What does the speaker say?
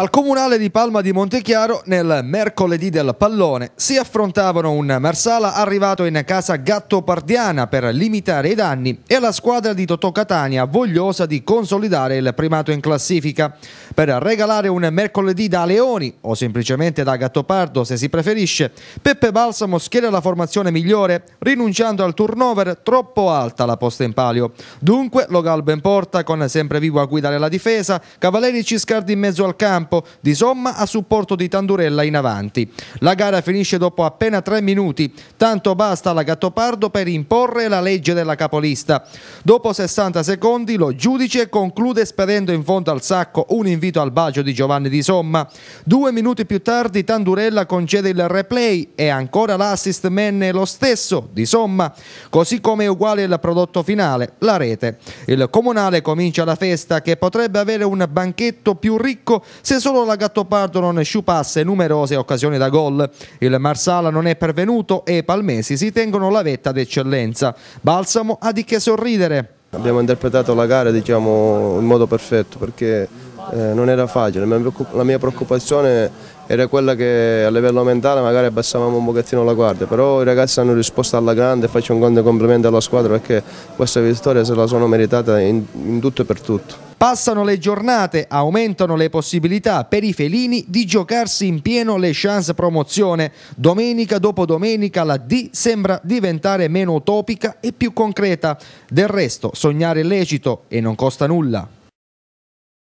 Al comunale di Palma di Montechiaro, nel mercoledì del pallone, si affrontavano un Marsala arrivato in casa Gattopardiana per limitare i danni e la squadra di Totò Catania vogliosa di consolidare il primato in classifica. Per regalare un mercoledì da Leoni o semplicemente da Gattopardo se si preferisce, Peppe Balsamo schiera la formazione migliore, rinunciando al turnover troppo alta la posta in palio. Dunque Logalbo in porta con sempre vivo a guidare la difesa, Cavalieri Ciscardi in mezzo al campo, campo di Somma a supporto di Tandurella in avanti. La gara finisce dopo appena tre minuti, tanto basta la Gattopardo per imporre la legge della capolista. Dopo 60 secondi lo giudice conclude spedendo in fondo al sacco un invito al bacio di Giovanni di Somma. Due minuti più tardi Tandurella concede il replay e ancora l'assist man è lo stesso di Somma, così come è uguale il prodotto finale, la rete. Il comunale comincia la festa che potrebbe avere un banchetto più ricco se solo la Gattopardo non sciupasse numerose occasioni da gol, il Marsala non è pervenuto e i palmesi si tengono la vetta d'eccellenza. Balsamo ha di che sorridere. Abbiamo interpretato la gara diciamo, in modo perfetto perché eh, non era facile, la mia preoccupazione era quella che a livello mentale magari abbassavamo un pochettino la guardia, però i ragazzi hanno risposto alla grande, e faccio un grande complimento alla squadra perché questa vittoria se la sono meritata in, in tutto e per tutto. Passano le giornate, aumentano le possibilità per i felini di giocarsi in pieno le chance promozione. Domenica dopo domenica la D sembra diventare meno utopica e più concreta. Del resto, sognare è lecito e non costa nulla.